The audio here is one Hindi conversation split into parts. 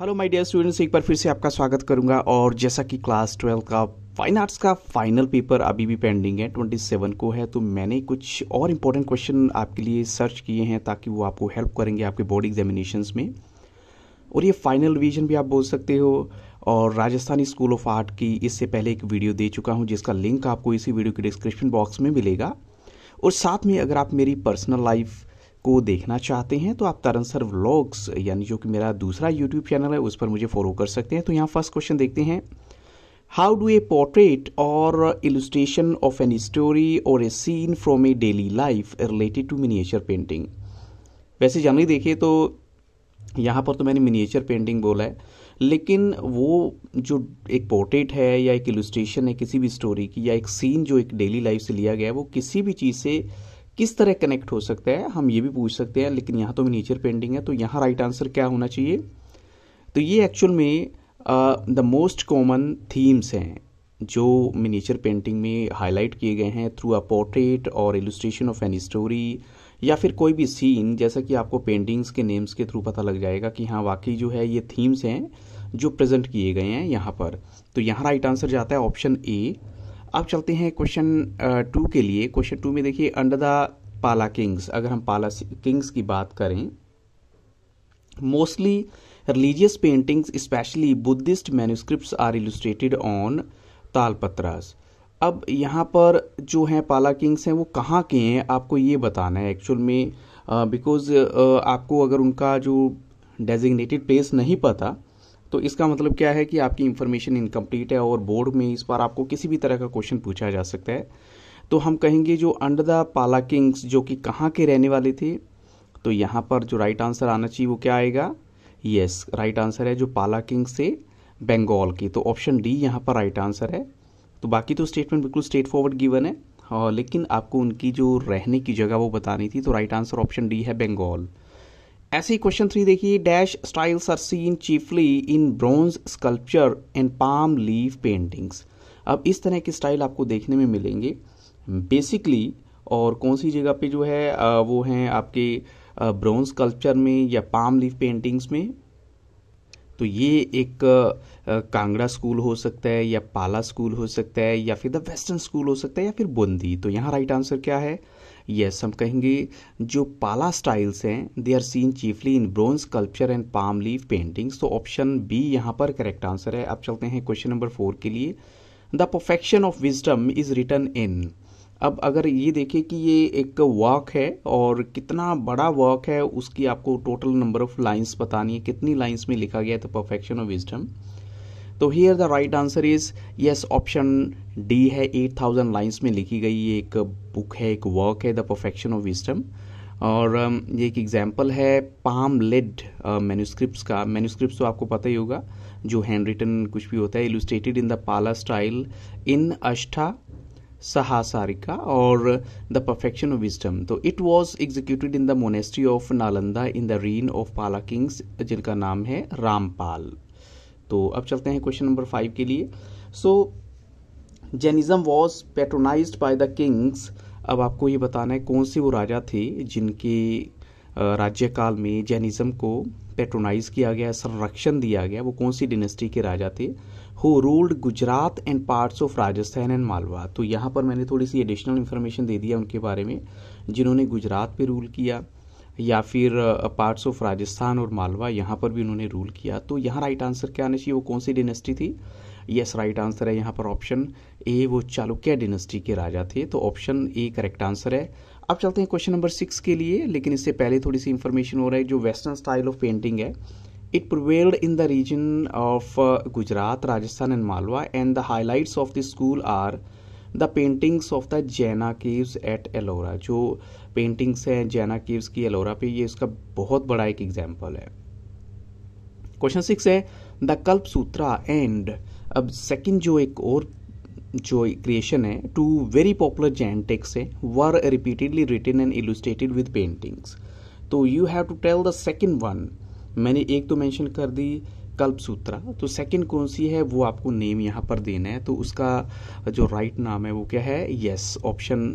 हेलो माय डियर स्टूडेंट्स एक बार फिर से आपका स्वागत करूंगा और जैसा कि क्लास ट्वेल्व का फाइन आर्ट्स का फाइनल पेपर अभी भी पेंडिंग है ट्वेंटी सेवन को है तो मैंने कुछ और इम्पोर्टेंट क्वेश्चन आपके लिए सर्च किए हैं ताकि वो आपको हेल्प करेंगे आपके बोर्ड एग्जामिनेशन में और ये फाइनल रिविजन भी आप बोल सकते हो और राजस्थानी स्कूल ऑफ आर्ट की इससे पहले एक वीडियो दे चुका हूँ जिसका लिंक आपको इसी वीडियो के डिस्क्रिप्शन बॉक्स में मिलेगा और साथ में अगर आप मेरी पर्सनल लाइफ को देखना चाहते हैं तो आप तरन सर व्लॉग्स यानी जो कि मेरा दूसरा यूट्यूब चैनल है उस पर मुझे फॉलो कर सकते हैं तो यहाँ फर्स्ट क्वेश्चन देखते हैं हाउ डू ए पोर्ट्रेट और इलुस्ट्रेशन ऑफ एन स्टोरी और a scene from a daily life related to miniature painting वैसे जनरली देखिए तो यहाँ पर तो मैंने मिनिएचर पेंटिंग बोला है लेकिन वो जो एक पोर्ट्रेट है या एक इलुस्ट्रेशन है किसी भी स्टोरी की या एक सीन जो एक डेली लाइफ से लिया गया है वो किसी भी चीज़ से किस तरह कनेक्ट हो सकता है हम ये भी पूछ सकते हैं लेकिन यहाँ तो नेचर पेंटिंग है तो यहाँ राइट आंसर क्या होना चाहिए तो ये एक्चुअल में द मोस्ट कॉमन थीम्स हैं जो मिनीचर पेंटिंग में हाईलाइट किए गए हैं थ्रू अ पोर्ट्रेट और एलुस्ट्रेशन ऑफ एनी स्टोरी या फिर कोई भी सीन जैसा कि आपको पेंटिंग्स के नेम्स के थ्रू पता लग जाएगा कि हाँ वाकई जो है ये थीम्स हैं जो प्रेजेंट किए गए हैं यहाँ पर तो यहाँ राइट आंसर जाता है ऑप्शन ए अब चलते हैं क्वेश्चन टू के लिए क्वेश्चन टू में देखिए अंडर द पाला किंग्स अगर हम पाला किंग्स की बात करें mostly religious paintings specially Buddhist manuscript are illustrated on तालपत्रास अब यहाँ पर जो हैं पाला किंग्स हैं वो कहाँ के हैं आपको ये बताना है एक्चुअल में बिकॉज uh, uh, आपको अगर उनका जो डेजिग्नेटेड प्लेस नहीं पता तो इसका मतलब क्या है कि आपकी इन्फॉर्मेशन इनकम्प्लीट है और बोर्ड में इस बार आपको किसी भी तरह का क्वेश्चन पूछा जा सकता है तो हम कहेंगे जो अंडर द पाला किंग्स जो कि कहाँ के रहने वाले थे तो यहाँ पर जो राइट आंसर आना चाहिए वो क्या आएगा यस राइट आंसर है जो पाला किंग्स से बंगाल की तो ऑप्शन डी यहाँ पर राइट आंसर है तो बाकी तो स्टेटमेंट बिल्कुल स्ट्रेट फॉरवर्ड गिवन है हाँ, लेकिन आपको उनकी जो रहने की जगह वो बतानी थी तो राइट आंसर ऑप्शन डी है बंगाल ऐसे ही क्वेश्चन थ्री देखिए dash styles are seen chiefly in bronze sculpture and palm leave paintings अब इस तरह के स्टाइल आपको देखने में मिलेंगे बेसिकली और कौन सी जगह पे जो है वो हैं आपके ब्रॉन्ज स्कल्पचर में या पाम लीव पेंटिंग्स में तो ये एक कांगड़ा स्कूल हो सकता है या पाला स्कूल हो सकता है या फिर द वेस्टर्न स्कूल हो सकता है या फिर बुंदी तो यहाँ राइट आंसर क्या है यस हम कहेंगे जो पाला स्टाइल्स हैं they are seen chiefly in bronze sculpture and palm leave paintings तो ऑप्शन बी यहाँ पर करेक्ट आंसर है अब चलते हैं क्वेश्चन नंबर फोर के लिए the perfection of wisdom is written in अब अगर ये देखें कि ये एक वर्क है और कितना बड़ा वर्क है उसकी आपको टोटल नंबर ऑफ लाइंस बतानी है कितनी लाइंस में लिखा गया है तो परफेक्शन ऑफ विजडम तो here the right answer is yes option D है एट थाउजेंड लाइन्स में लिखी गई ये एक बुक है एक वर्क है द परफेक्शन ऑफ विस्टम और um, ये एक एग्जाम्पल है पाम लेड मैन्यूस्क्रिप्ट का मैन्यूस्क्रिप्ट तो आपको पता ही होगा जो हैंड रिटन कुछ भी होता है illustrated in the Pala style in Ashtasahasrika और द परफेक्शन ऑफ विजडम तो it was executed in the monastery of Nalanda in the reign of Pala kings जिनका नाम है रामपाल तो अब चलते हैं क्वेश्चन नंबर फाइव के लिए so Jainism was patronize by the kings अब आपको ये बताना है कौन से वो राजा थे जिनके राज्यकाल में जैनिज्म को पेट्रोनाइज किया गया संरक्षण दिया गया वो कौन सी डिनेस्टी के राजा थे who ruled Gujarat and parts of Rajasthan and Malwa तो यहाँ पर मैंने थोड़ी सी एडिशनल इन्फॉर्मेशन दे दिया उनके बारे में जिन्होंने गुजरात पे रूल किया या फिर पार्ट्स ऑफ राजस्थान और मालवा यहाँ पर भी उन्होंने रूल किया तो यहाँ राइट आंसर क्या आना चाहिए वो कौन सी डिनेस्टी थी यस राइट आंसर है यहाँ पर ऑप्शन ए वो चालुक्य डिनेस्टी के राजा थे तो ऑप्शन ए करेक्ट आंसर है अब चलते हैं क्वेश्चन नंबर सिक्स के लिए लेकिन इससे पहले थोड़ी सी इन्फॉर्मेशन हो रहा है जो वेस्टर्न स्टाइल ऑफ पेंटिंग है it prevailed in the region of Gujarat Rajasthan and Malwa and the highlights of the school are the paintings of the Jaina caves at Ellora जो पेंटिंग्स हैं जैना केव्स की एलोरा पे ये इसका बहुत बड़ा एक एग्जाम्पल है क्वेश्चन सिक्स है द कल्प सूत्रा एंड अब सेकेंड जो एक और जो क्रिएशन है two very popular Jain texts है were repeatedly written and illustrated with paintings तो you have to tell the second one मैंने एक तो मैंशन कर दी कल्प सूत्र तो सेकंड कौन सी है वो आपको नेम यहाँ पर देना है तो उसका जो राइट नाम है वो क्या है यस ऑप्शन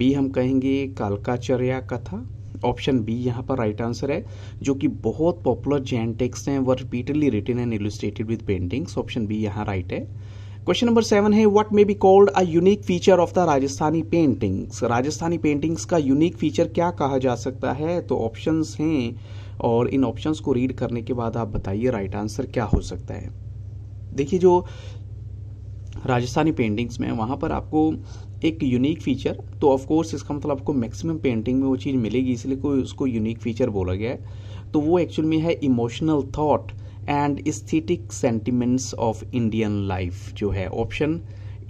बी हम कहेंगे कालकाचर्या कथा ऑप्शन बी यहाँ पर राइट आंसर है जो कि बहुत पॉपुलर जैन टेक्स्ट हैं were repeatedly written and illustrated with paintings option B यहाँ राइट है क्वेश्चन नंबर सेवन है what may be called a unique feature of the Rajasthani paintings Rajasthani paintings का यूनिक फीचर क्या कहा जा सकता है तो ऑप्शंस हैं और इन ऑप्शंस को रीड करने के बाद आप बताइए राइट आंसर क्या हो सकता है देखिए जो राजस्थानी पेंटिंग्स में वहाँ पर आपको एक यूनिक फीचर तो ऑफ कोर्स इसका मतलब आपको मैक्सिमम पेंटिंग में वो चीज़ मिलेगी इसलिए कोई उसको यूनिक फीचर बोला गया है तो वो एक्चुअल में है emotional thought and aesthetic sentiments of Indian life जो है ऑप्शन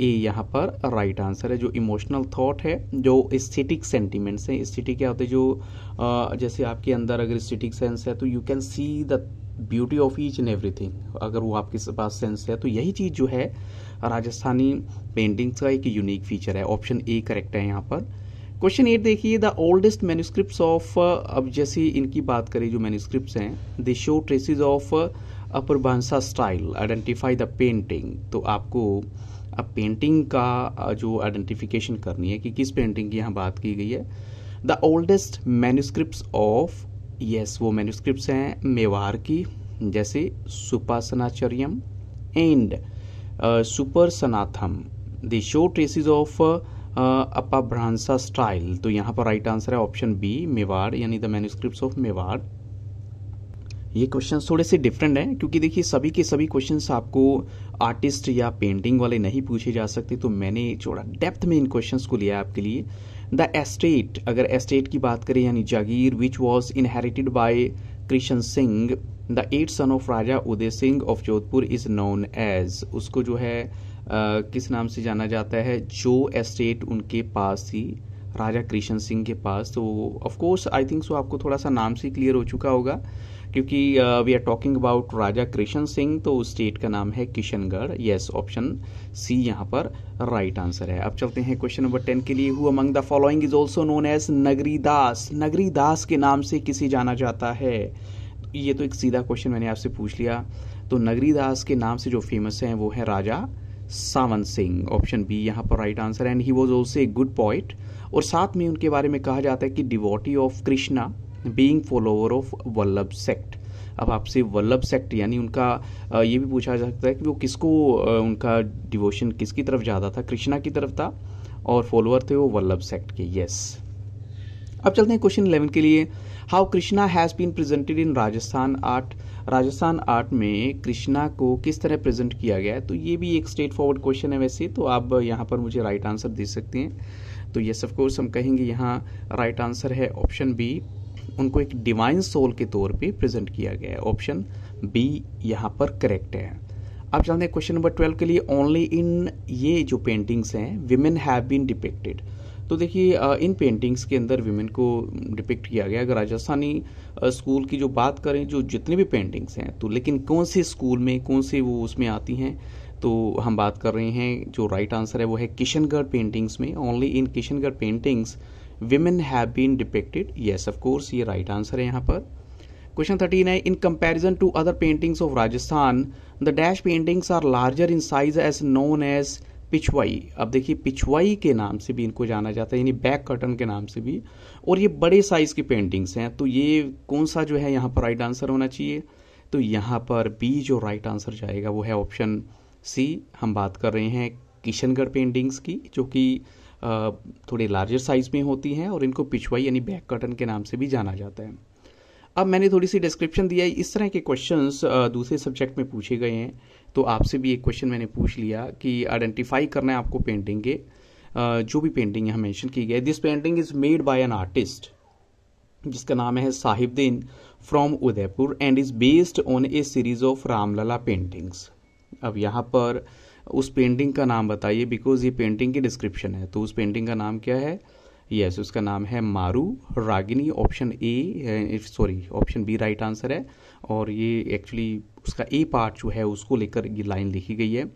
ए यहाँ पर राइट आंसर है जो इमोशनल थॉट है जो स्थितिक सेंटिमेंट्स हैं स्थिति क्या होते हैं जो जैसे आपके अंदर अगर स्थितिक सेंस है तो you can see the beauty of each and everything अगर वो आपके पास सेंस है तो यही चीज़ जो है राजस्थानी पेंटिंग्स का एक यूनिक फीचर है ऑप्शन ए करेक्ट है यहाँ पर क्वेश्चन एट देखिए द ओल्डेस्ट मैन्यूस्क्रिप्ट ऑफ अब जैसे इनकी बात करें जो मैन्यूस्क्रिप्ट हैं they show traces of Apabhramsa style identify the painting तो आपको अब पेंटिंग का जो आइडेंटिफिकेशन करनी है कि किस पेंटिंग की यहाँ बात की गई है the oldest manuscript of yes वो मैन्यूस्क्रिप्ट हैं मेवार की जैसे Supasanacharyam and Suparsanatham the show traces of Apabhramsa style तो यहाँ पर राइट आंसर है ऑप्शन बी मेवाड़ यानी द मैन्यूस्क्रिप्ट ऑफ मेवाड़ ये क्वेश्चन थोड़े से डिफरेंट हैं क्योंकि देखिए सभी के सभी क्वेश्चन आपको आर्टिस्ट या पेंटिंग वाले नहीं पूछे जा सकते तो मैंने थोड़ा डेप्थ में इन क्वेश्चंस को लिया आपके लिए द एस्टेट अगर एस्टेट की बात करें यानी jagir which was inherited by Krishna Singh the eighth son of Raja Uday Singh of Jodhpur is known as उसको जो है आ, किस नाम से जाना जाता है जो एस्टेट उनके पास थी राजा कृष्ण सिंह के पास तो of course I think so आपको थोड़ा सा नाम से क्लियर हो चुका होगा क्योंकि we are talking about Raja Krishna Singh तो उस स्टेट का नाम है किशनगढ़ यस ऑप्शन सी यहाँ पर राइट right आंसर है अब चलते हैं क्वेश्चन नंबर टेन के लिए who among the following is also known as Nagari Das नगरी दास के नाम से किसे जाना जाता है ये तो एक सीधा क्वेश्चन मैंने आपसे पूछ लिया तो नगरी दास के नाम से जो फेमस हैं वो है राजा सावन सिंह ऑप्शन बी यहाँ पर right answer and he was also a good poet और साथ में उनके बारे में कहा जाता है कि devotee of Krishna being follower of Vallabh sect अब आपसे वल्लभ सेक्ट यानी उनका ये भी पूछा जा सकता है कि वो किसको उनका डिवोशन किसकी तरफ ज़्यादा था कृष्णा की तरफ था और फॉलोअर थे वो वल्लभ सेक्ट के यस अब चलते हैं क्वेश्चन इलेवन के लिए how Krishna has been presented in Rajasthan art Rajasthan art में कृष्णा को किस तरह प्रेजेंट किया गया है तो ये भी एक स्ट्रेट फॉरवर्ड क्वेश्चन है वैसे तो आप यहाँ पर मुझे राइट right आंसर दे सकते हैं तो यस ऑफ कोर्स हम कहेंगे यहाँ राइट आंसर है ऑप्शन बी उनको एक डिवाइन सोल के तौर पे प्रेजेंट किया गया है ऑप्शन बी यहाँ पर करेक्ट है अब चलते हैं क्वेश्चन नंबर ट्वेल्व के लिए ओनली इन ये जो पेंटिंग्स हैं विमेन हैव बीन डिपेक्टेड तो देखिए इन पेंटिंग्स के अंदर विमेन को डिपिक्ट किया गया अगर राजस्थानी स्कूल की जो बात करें जो जितने भी पेंटिंग्स हैं तो लेकिन कौन से स्कूल में कौन से वो उसमें आती हैं तो हम बात कर रहे हैं जो राइट right आंसर है वो है किशनगढ़ पेंटिंग्स में only in Kishangarh paintings women have been depicted yes of course ये राइट आंसर है यहाँ पर क्वेश्चन थर्टीन है in comparison to other paintings of Rajasthan the dash paintings are larger in size as known as Pichhwai अब देखिए पिछवाई के नाम से भी इनको जाना जाता है यानी बैक कर्टन के नाम से भी और ये बड़े साइज की पेंटिंग्स हैं तो ये कौन सा जो है यहाँ पर राइट आंसर होना चाहिए तो यहाँ पर बी जो राइट आंसर जाएगा वो है ऑप्शन सी हम बात कर रहे हैं किशनगढ़ पेंटिंग्स की जो कि थोड़े लार्जर साइज़ में होती हैं और इनको पिछवाई यानी बैक कटन के नाम से भी जाना जाता है अब मैंने थोड़ी सी डिस्क्रिप्शन दिया है इस तरह के क्वेश्चंस दूसरे सब्जेक्ट में पूछे गए हैं तो आपसे भी एक क्वेश्चन मैंने पूछ लिया कि आइडेंटिफाई करना है आपको पेंटिंग के जो भी पेंटिंग यहाँ मैंशन की गई this painting is made by an artist जिसका नाम है Sahibuddin from Udaipur and is based on a series of Ramlala paintings अब यहाँ पर uh, उस पेंटिंग का नाम बताइए बिकॉज ये पेंटिंग की डिस्क्रिप्शन है तो उस पेंटिंग का नाम क्या है यस yes, उसका नाम है Maru Ragini option A sorry option B right answer है और ये एक्चुअली उसका ए पार्ट जो है उसको लेकर ये लाइन लिखी गई है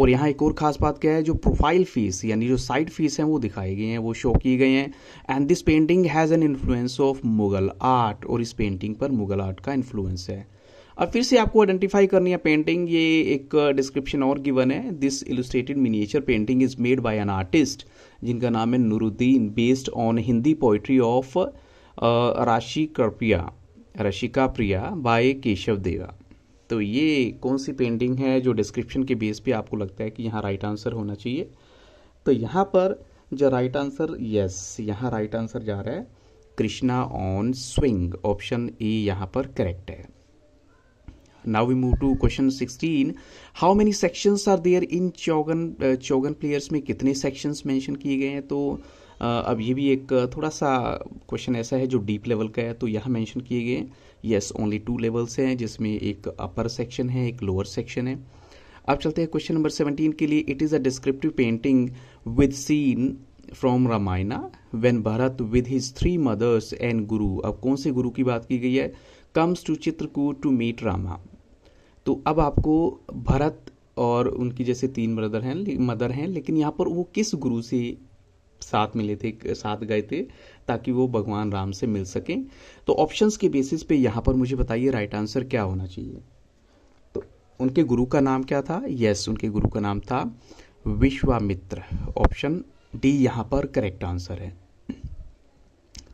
और यहाँ एक और ख़ास बात क्या है जो प्रोफाइल फीस यानी जो साइड फीस हैं वो दिखाई गई हैं वो शो की गई हैं and this painting has an influence of Mughal art और इस पेंटिंग पर मुगल आर्ट का इन्फ्लुएंस है अब फिर से आपको आइडेंटिफाई करनी है पेंटिंग ये एक डिस्क्रिप्शन और गिवन है this illustrated miniature painting is made by an artist जिनका नाम है Nuruddin based on Hindi poetry of राशि कृपिया रशिका प्रिया बाय केशव देवा तो ये कौन सी पेंटिंग है जो डिस्क्रिप्शन के बेस पे आपको लगता है कि यहाँ राइट आंसर होना चाहिए तो यहाँ पर जो राइट आंसर यस यहाँ राइट आंसर जा रहा है Krishna on swing option A यहाँ पर करेक्ट है Now we move to question 16. How many sections are there in Chaugan Chaugan players में कितने sections mention किए गए हैं तो uh, अब ये भी एक uh, थोड़ा सा क्वेश्चन ऐसा है जो डीप लेवल का है तो यहाँ मेंशन किए गए यस ओनली टू लेवल्स हैं जिसमें एक अपर सेक्शन है एक लोअर सेक्शन है अब चलते हैं क्वेश्चन नंबर 17 के लिए it is a descriptive painting with scene from Ramayana when Bharat with his three mothers and guru अब कौन से गुरु की बात की गई है comes to Chitrakoot to meet Rama तो अब आपको भरत और उनकी जैसे तीन ब्रदर हैं मदर हैं लेकिन यहाँ पर वो किस गुरु से साथ मिले थे साथ गए थे ताकि वो भगवान राम से मिल सकें तो ऑप्शंस के बेसिस पे यहाँ पर मुझे बताइए राइट आंसर क्या होना चाहिए तो उनके गुरु का नाम क्या था यस उनके गुरु का नाम था विश्वामित्र ऑप्शन डी यहाँ पर करेक्ट आंसर है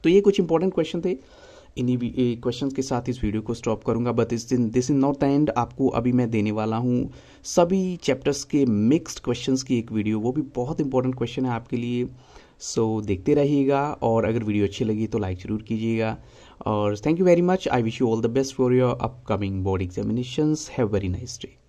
तो ये कुछ इंपॉर्टेंट क्वेश्चन थे इन्हीं क्वेश्चंस के साथ इस वीडियो को स्टॉप करूंगा बट इस दिन this is not the end आपको अभी मैं देने वाला हूँ सभी चैप्टर्स के मिक्स्ड क्वेश्चंस की एक वीडियो वो भी बहुत इंपॉर्टेंट क्वेश्चन है आपके लिए सो so, देखते रहिएगा और अगर वीडियो अच्छी लगी तो लाइक ज़रूर कीजिएगा और thank you very much I wish you all the best for your upcoming board examinations have very nice day